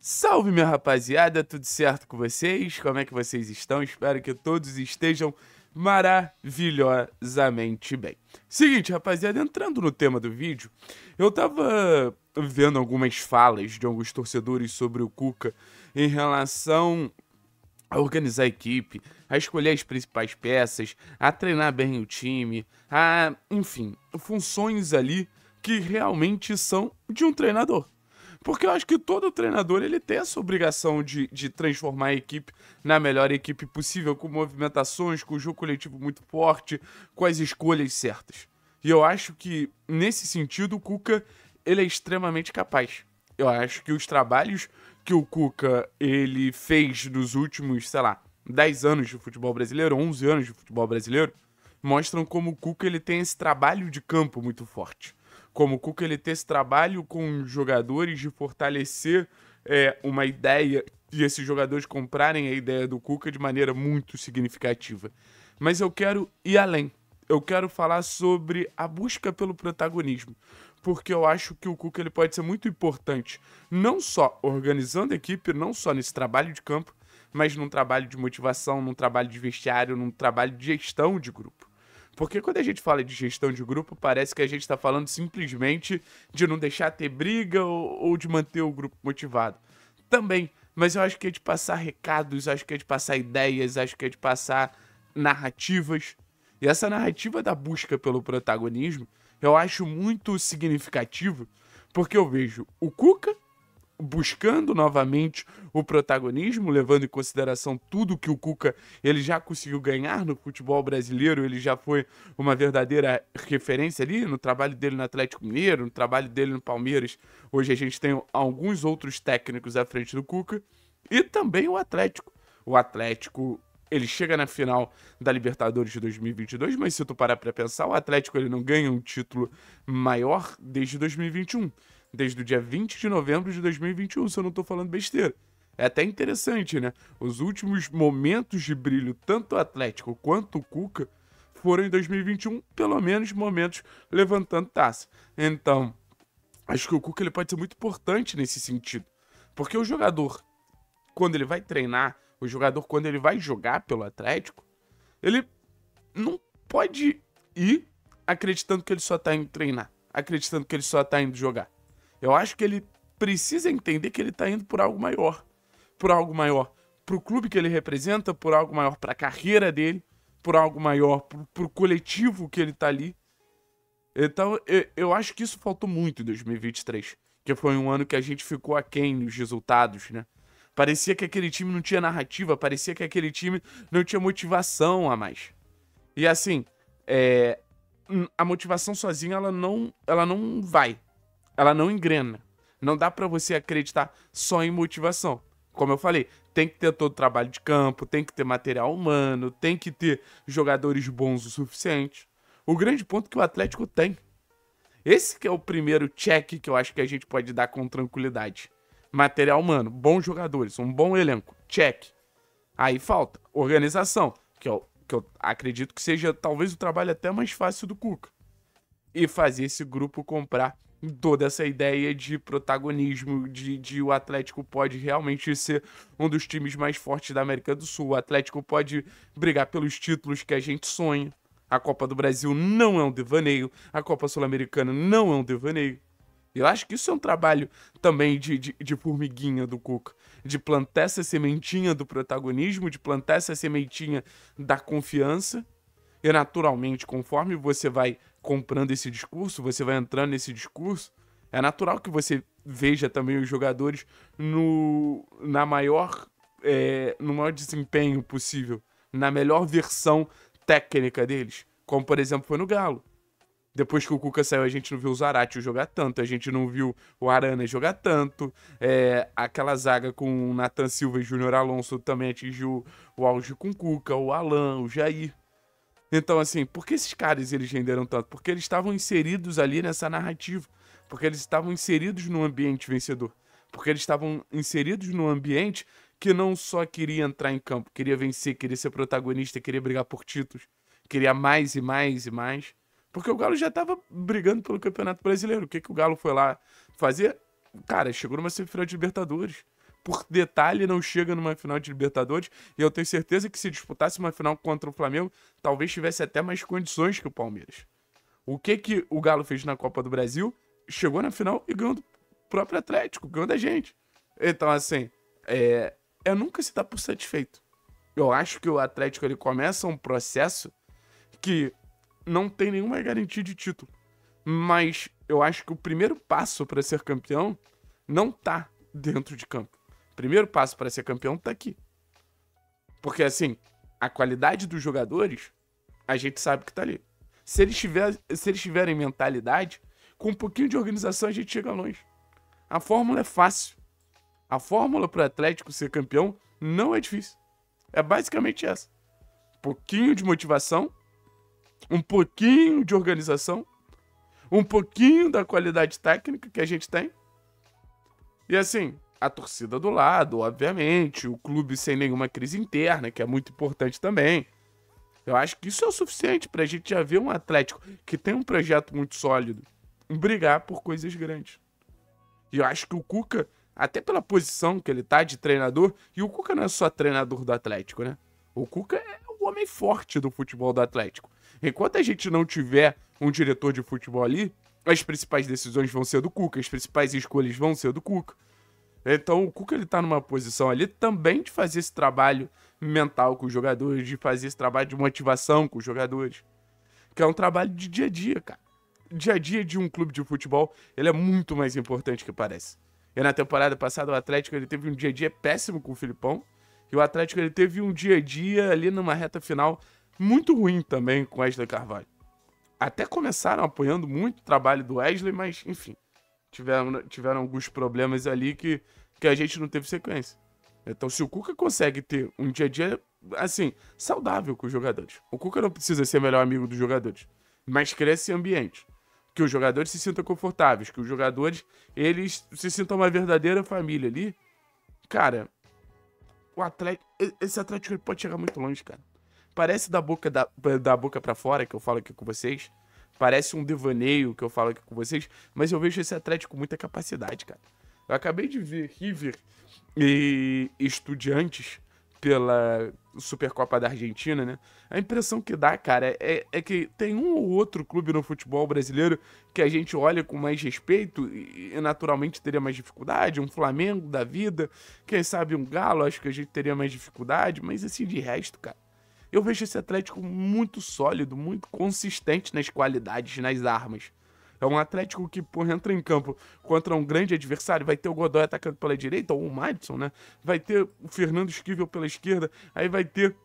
Salve, minha rapaziada, tudo certo com vocês? Como é que vocês estão? Espero que todos estejam maravilhosamente bem. Seguinte, rapaziada, entrando no tema do vídeo, eu tava vendo algumas falas de alguns torcedores sobre o Cuca em relação a organizar a equipe, a escolher as principais peças, a treinar bem o time, a, enfim, funções ali que realmente são de um treinador. Porque eu acho que todo treinador ele tem essa obrigação de, de transformar a equipe na melhor equipe possível, com movimentações, com o jogo coletivo muito forte, com as escolhas certas. E eu acho que, nesse sentido, o Cuca ele é extremamente capaz. Eu acho que os trabalhos que o Cuca ele fez nos últimos, sei lá, 10 anos de futebol brasileiro, 11 anos de futebol brasileiro, mostram como o Cuca ele tem esse trabalho de campo muito forte como o Cuca ele ter esse trabalho com jogadores de fortalecer é, uma ideia e esses jogadores comprarem a ideia do Cuca de maneira muito significativa. Mas eu quero ir além. Eu quero falar sobre a busca pelo protagonismo, porque eu acho que o Cuca ele pode ser muito importante, não só organizando a equipe, não só nesse trabalho de campo, mas num trabalho de motivação, num trabalho de vestiário, num trabalho de gestão de grupo. Porque quando a gente fala de gestão de grupo, parece que a gente está falando simplesmente de não deixar ter briga ou, ou, de manter o grupo motivado. Também, mas eu acho que é de passar recados, acho que é de passar ideias, acho que é de passar narrativas. E essa narrativa da busca pelo protagonismo eu acho muito significativa, porque eu vejo o Cuca buscando novamente o protagonismo, levando em consideração tudo que o Cuca ele já conseguiu ganhar no futebol brasileiro, ele já foi uma verdadeira referência ali no trabalho dele no Atlético Mineiro, no trabalho dele no Palmeiras. Hoje a gente tem alguns outros técnicos à frente do Cuca e também o Atlético. O Atlético ele chega na final da Libertadores de 2022, mas se tu parar para pensar, o Atlético ele não ganha um título maior desde 2021 desde o dia 20 de novembro de 2021, se eu não estou falando besteira. É até interessante, né? Os últimos momentos de brilho, tanto o Atlético quanto o Cuca, foram em 2021, pelo menos momentos levantando taça. Então, acho que o Cuca ele pode ser muito importante nesse sentido. Porque o jogador, quando ele vai treinar, o jogador, quando ele vai jogar pelo Atlético, ele não pode ir acreditando que ele só está indo treinar, acreditando que ele só está indo jogar. Eu acho que ele precisa entender que ele está indo por algo maior. Por algo maior para o clube que ele representa, por algo maior para a carreira dele, por algo maior para o coletivo que ele está ali. Então, eu, eu, acho que isso faltou muito em 2023, que foi um ano que a gente ficou aquém nos resultados, né? Parecia que aquele time não tinha narrativa, parecia que aquele time não tinha motivação a mais. E assim, é, a motivação sozinha ela não, ela não vai ela não engrena. Não dá para você acreditar só em motivação. Como eu falei, tem que ter todo o trabalho de campo, tem que ter material humano, tem que ter jogadores bons o suficiente. O grande ponto que o Atlético tem. Esse que é o primeiro check que eu acho que a gente pode dar com tranquilidade. Material humano, bons jogadores, um bom elenco, check. Aí falta organização, que eu, que eu acredito que seja talvez o trabalho até mais fácil do Cuca. E fazer esse grupo comprar toda essa ideia de protagonismo, de, de o Atlético pode realmente ser um dos times mais fortes da América do Sul. O Atlético pode brigar pelos títulos que a gente sonha. A Copa do Brasil não é um devaneio. A Copa Sul-Americana não é um devaneio. Eu acho que isso é um trabalho também de, de, de, formiguinha do Cuca. De plantar essa sementinha do protagonismo, de plantar essa sementinha da confiança. E naturalmente, conforme você vai comprando esse discurso, você vai entrando nesse discurso, é natural que você veja também os jogadores no, na maior, é, no maior desempenho possível, na melhor versão técnica deles, como por exemplo foi no Galo. Depois que o Cuca saiu, a gente não viu o Zaratio jogar tanto, a gente não viu o Arana jogar tanto. É, aquela zaga com o Nathan Silva e Júnior Alonso também atingiu o auge com o Cuca, o Alan, o Jair. Então, assim, por que esses caras eles renderam tanto? Porque eles estavam inseridos ali nessa narrativa. Porque eles estavam inseridos no ambiente vencedor. Porque eles estavam inseridos no ambiente que não só queria entrar em campo, queria vencer, queria ser protagonista, queria brigar por títulos, queria mais e mais e mais. Porque o Galo já estava brigando pelo Campeonato Brasileiro. O que, que o Galo foi lá fazer? Cara, chegou numa semifinal de Libertadores por detalhe não chega numa final de Libertadores. E eu tenho certeza que se disputasse uma final contra o Flamengo, talvez tivesse até mais condições que o Palmeiras. O que que o Galo fez na Copa do Brasil? Chegou na final e ganhou do próprio Atlético, ganhou da gente. Então, assim, é, é nunca se dar por satisfeito. Eu acho que o Atlético ele começa um processo que não tem nenhuma garantia de título. Mas eu acho que o primeiro passo para ser campeão não tá dentro de campo primeiro passo para ser campeão tá aqui. Porque assim, a qualidade dos jogadores, a gente sabe que tá ali. Se eles, tiver, se eles tiverem mentalidade, com um pouquinho de organização a gente chega longe. A fórmula é fácil. A fórmula para o Atlético ser campeão não é difícil. É basicamente essa. Um pouquinho de motivação, um pouquinho de organização, um pouquinho da qualidade técnica que a gente tem. E assim, a torcida do lado, obviamente, o clube sem nenhuma crise interna, que é muito importante também. Eu acho que isso é o suficiente para a gente já ver um Atlético que tem um projeto muito sólido brigar por coisas grandes. E eu acho que o Cuca, até pela posição que ele tá de treinador, e o Cuca não é só treinador do Atlético, né? O Cuca é o homem forte do futebol do Atlético. Enquanto a gente não tiver um diretor de futebol ali, as principais decisões vão ser do Cuca, as principais escolhas vão ser do Cuca. Então o Cuca ele tá numa posição ali também de fazer esse trabalho mental com os jogadores, de fazer esse trabalho de motivação com os jogadores, que é um trabalho de dia a dia, cara. Dia a dia de um clube de futebol, ele é muito mais importante que parece. E na temporada passada o Atlético ele teve um dia a dia péssimo com o Filipão, e o Atlético ele teve um dia a dia ali numa reta final muito ruim também com o Wesley Carvalho. Até começaram apoiando muito o trabalho do Wesley, mas enfim tiveram, tiveram alguns problemas ali que, que a gente não teve sequência. Então, se o Cuca consegue ter um dia a dia, assim, saudável com os jogadores. O Cuca não precisa ser melhor amigo dos jogadores, mas cresce esse ambiente. Que os jogadores se sintam confortáveis, que os jogadores, eles se sintam uma verdadeira família ali. Cara, o Atlético, esse Atlético pode chegar muito longe, cara. Parece da boca da, da boca para fora que eu falo aqui com vocês, Parece um devaneio que eu falo aqui com vocês, mas eu vejo esse Atlético com muita capacidade, cara. Eu acabei de ver River e Estudiantes pela Supercopa da Argentina, né? A impressão que dá, cara, é, é que tem um ou outro clube no futebol brasileiro que a gente olha com mais respeito e, e, naturalmente teria mais dificuldade. Um Flamengo da vida, quem sabe um Galo, acho que a gente teria mais dificuldade, mas assim de resto, cara. Eu vejo esse Atlético muito sólido, muito consistente nas qualidades, nas armas. É um Atlético que, por entra em campo contra um grande adversário, vai ter o Godoy atacando pela direita, ou o Madison, né? Vai ter o Fernando Esquivel pela esquerda, aí vai ter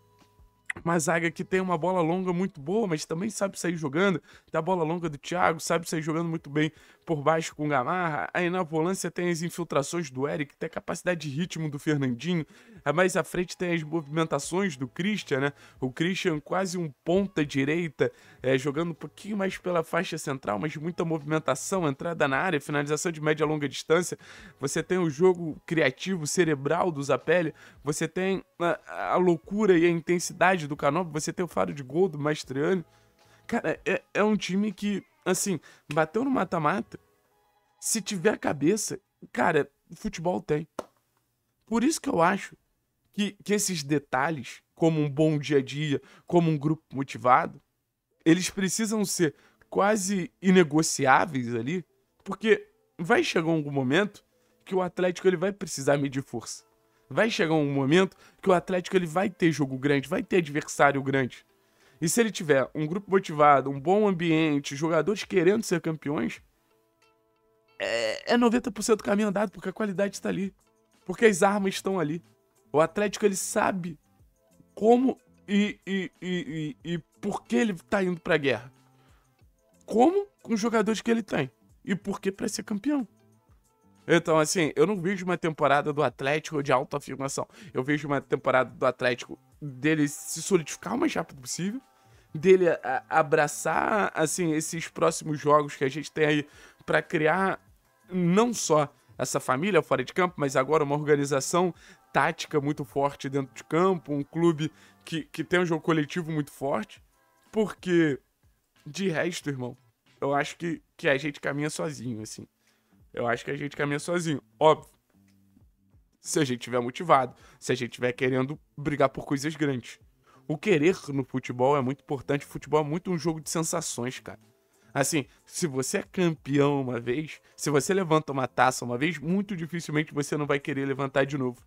uma zaga que tem uma bola longa muito boa, mas também sabe sair jogando. Tem a bola longa do Thiago, sabe sair jogando muito bem por baixo com o Gamarra. Aí na volância tem as infiltrações do Eric, tem a capacidade de ritmo do Fernandinho. É, mais à frente tem as movimentações do Christian, né? O Christian quase um ponta direita, é, jogando um pouquinho mais pela faixa central, mas muita movimentação, entrada na área, finalização de média longa distância. Você tem o jogo criativo, cerebral do Zapelli, você tem a, a loucura e a intensidade do Canova, você tem o faro de gol do Mastriani. Cara, é, é um time que, assim, bateu no mata-mata. Se tiver a cabeça, cara, futebol tem. Por isso que eu acho que, que esses detalhes, como um bom dia a dia, como um grupo motivado, eles precisam ser quase inegociáveis ali, porque vai chegar algum momento que o Atlético ele vai precisar medir força. Vai chegar um momento que o Atlético ele vai ter jogo grande, vai ter adversário grande. E se ele tiver um grupo motivado, um bom ambiente, jogadores querendo ser campeões, é, é 90% do caminho andado, porque a qualidade está ali. Porque as armas estão ali. O Atlético ele sabe como e, e, e, e, e por que ele tá indo pra guerra. Como com os jogadores que ele tem. E por que pra ser campeão. Então, assim, eu não vejo uma temporada do Atlético de autoafirmação. Eu vejo uma temporada do Atlético dele se solidificar o mais rápido possível, dele abraçar, assim, esses próximos jogos que a gente tem aí para criar não só essa família fora de campo, mas agora uma organização tática muito forte dentro de campo, um clube que, que tem um jogo coletivo muito forte, porque de resto, irmão, eu acho que, que a gente caminha sozinho, assim. Eu acho que a gente caminha sozinho. Óbvio. Se a gente tiver motivado, se a gente tiver querendo brigar por coisas grandes. O querer no futebol é muito importante. O futebol é muito um jogo de sensações, cara. Assim, se você é campeão uma vez, se você levanta uma taça uma vez, muito dificilmente você não vai querer levantar de novo.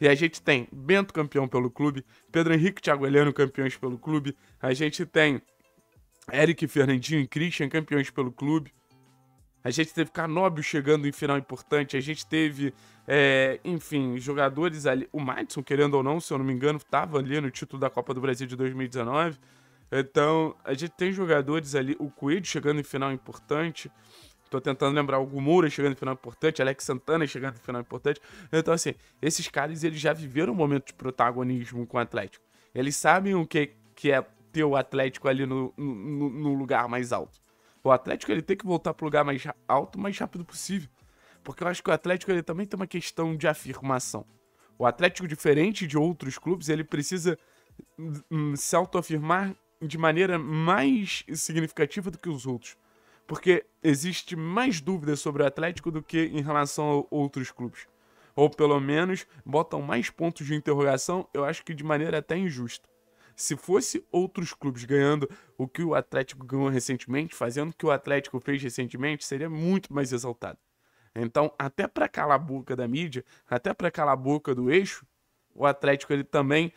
E a gente tem Bento campeão pelo clube, Pedro Henrique Thiago Heleno campeões pelo clube, a gente tem Eric Fernandinho e Christian campeões pelo clube. A gente teve Canóbio chegando em final importante, a gente teve, é, enfim, jogadores ali. O Madison, querendo ou não, se eu não me engano, estava ali no título da Copa do Brasil de 2019. Então, a gente tem jogadores ali, o Quid chegando em final importante. Tô tentando lembrar o Gumura chegando em final importante, Alex Santana chegando em final importante. Então, assim, esses caras eles já viveram um momento de protagonismo com o Atlético. Eles sabem o que, que é ter o Atlético ali no, no, no lugar mais alto. O Atlético ele tem que voltar pro lugar mais alto o mais rápido possível. Porque eu acho que o Atlético ele também tem uma questão de afirmação. O Atlético, diferente de outros clubes, ele precisa hum, hum, se autoafirmar de maneira mais significativa do que os outros. Porque existe mais dúvidas sobre o Atlético do que em relação a outros clubes. Ou pelo menos botam mais pontos de interrogação, eu acho que de maneira até injusta. Se fosse outros clubes ganhando o que o Atlético ganhou recentemente, fazendo o que o Atlético fez recentemente, seria muito mais exaltado. Então, até para calar a boca da mídia, até para calar a boca do eixo, o Atlético ele também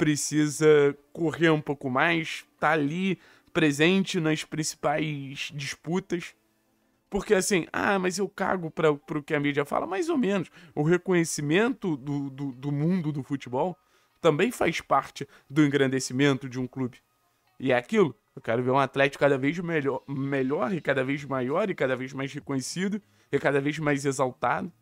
precisa correr um pouco mais, tá ali presente nas principais disputas. Porque assim, ah, mas eu cago para o que a mídia fala, mais ou menos. O reconhecimento do, do, do mundo do futebol também faz parte do engrandecimento de um clube. E é aquilo. Eu quero ver um Atlético cada vez melhor, melhor e cada vez maior e cada vez mais reconhecido e cada vez mais exaltado.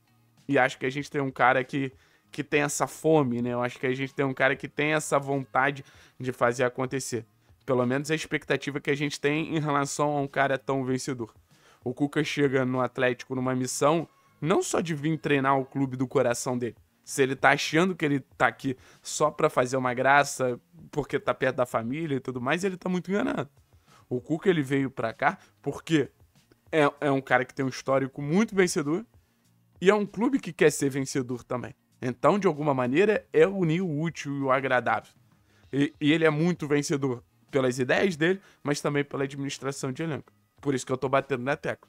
E acho que a gente tem um cara que que tem essa fome, né? Eu acho que a gente tem um cara que tem essa vontade de fazer acontecer. Pelo menos a expectativa que a gente tem em relação a um cara tão vencedor. O Cuca chega no Atlético numa missão não só de vir treinar o clube do coração dele. Se ele tá achando que ele tá aqui só pra fazer uma graça, porque tá perto da família e tudo mais, ele tá muito enganado. O Cuca ele veio pra cá porque é, é um cara que tem um histórico muito vencedor e é um clube que quer ser vencedor também. Então, de alguma maneira, é unir o útil e o agradável. E, e ele é muito vencedor pelas ideias dele, mas também pela administração de elenco. Por isso que eu tô batendo na tecla.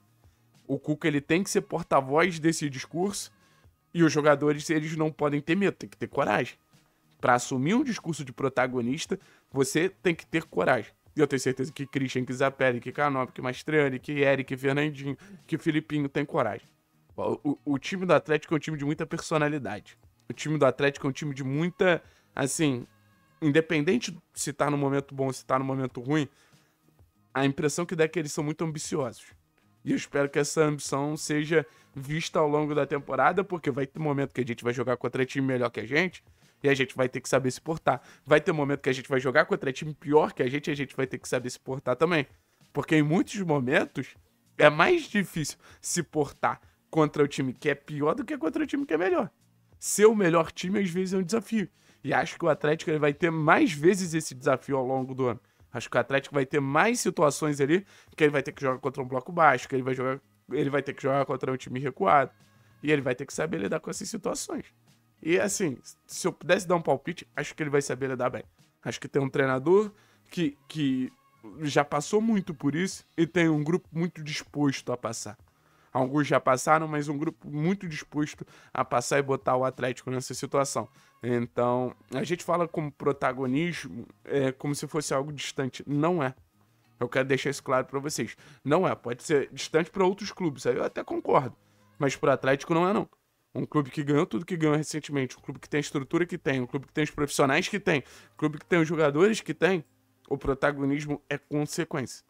O Cuca ele tem que ser porta-voz desse discurso e os jogadores eles não podem ter medo, tem que ter coragem. Para assumir um discurso de protagonista, você tem que ter coragem. E eu tenho certeza que Christian, que Zapelli, que Canop, que Mastriani, que Eric, que Fernandinho, que Filipinho tem coragem. O, o, time do Atlético é um time de muita personalidade. O time do Atlético é um time de muita. Assim, independente se tá no momento bom ou se tá no momento ruim, a impressão que dá é que eles são muito ambiciosos. E eu espero que essa ambição seja vista ao longo da temporada, porque vai ter momento que a gente vai jogar contra time melhor que a gente e a gente vai ter que saber se portar. Vai ter momento que a gente vai jogar contra time pior que a gente e a gente vai ter que saber se portar também. Porque em muitos momentos é mais difícil se portar contra o time que é pior do que contra o time que é melhor. Ser o melhor time às vezes é um desafio. E acho que o Atlético ele vai ter mais vezes esse desafio ao longo do ano. Acho que o Atlético vai ter mais situações ali que ele vai ter que jogar contra um bloco baixo, que ele vai, jogar, ele vai ter que jogar contra um time recuado. E ele vai ter que saber lidar com essas situações. E assim, se eu pudesse dar um palpite, acho que ele vai saber lidar bem. Acho que tem um treinador que, que já passou muito por isso e tem um grupo muito disposto a passar. Alguns já passaram, mas um grupo muito disposto a passar e botar o Atlético nessa situação. Então, a gente fala como protagonismo é, como se fosse algo distante. Não é. Eu quero deixar isso claro para vocês. Não é. Pode ser distante para outros clubes. Aí eu até concordo. Mas para o Atlético não é, não. Um clube que ganhou tudo que ganhou recentemente. Um clube que tem a estrutura que tem. Um clube que tem os profissionais que tem. Um clube que tem os jogadores que tem. O protagonismo é consequência.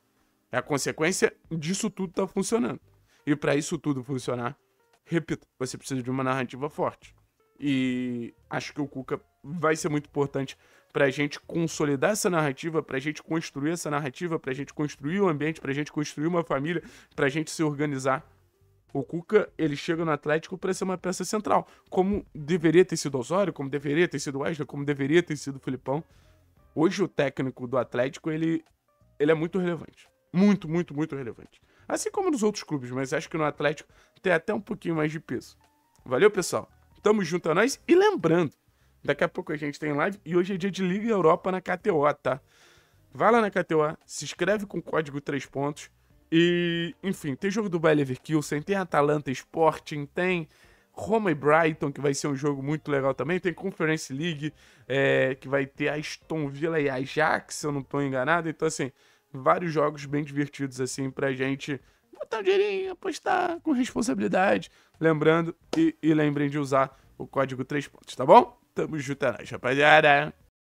É a consequência disso tudo tá funcionando. E para isso tudo funcionar, repito, você precisa de uma narrativa forte. E acho que o Cuca vai ser muito importante para a gente consolidar essa narrativa, para a gente construir essa narrativa, para a gente construir o um ambiente, para a gente construir uma família, para a gente se organizar. O Cuca, ele chega no Atlético para ser uma peça central, como deveria ter sido Osório, como deveria ter sido Wesley, como deveria ter sido Filipão. Hoje o técnico do Atlético, ele, ele é muito relevante. Muito, muito, muito relevante. Assim como nos outros clubes, mas acho que no Atlético tem até um pouquinho mais de peso. Valeu, pessoal. Tamo junto a é nós. E lembrando, daqui a pouco a gente tem live e hoje é dia de Liga Europa na KTO, tá? Vai lá na KTO, se inscreve com o código 3 pontos. E, enfim, tem jogo do Bayer Leverkusen, tem Atalanta Sporting, tem Roma e Brighton, que vai ser um jogo muito legal também. Tem Conference League, é, que vai ter Aston Villa e Ajax, se eu não estou enganado. Então, assim, vários jogos bem divertidos, assim, pra gente botar um dinheirinho, apostar com responsabilidade. Lembrando, e, e lembrem de usar o código 3 pontos, tá bom? Tamo junto, é nóis, rapaziada!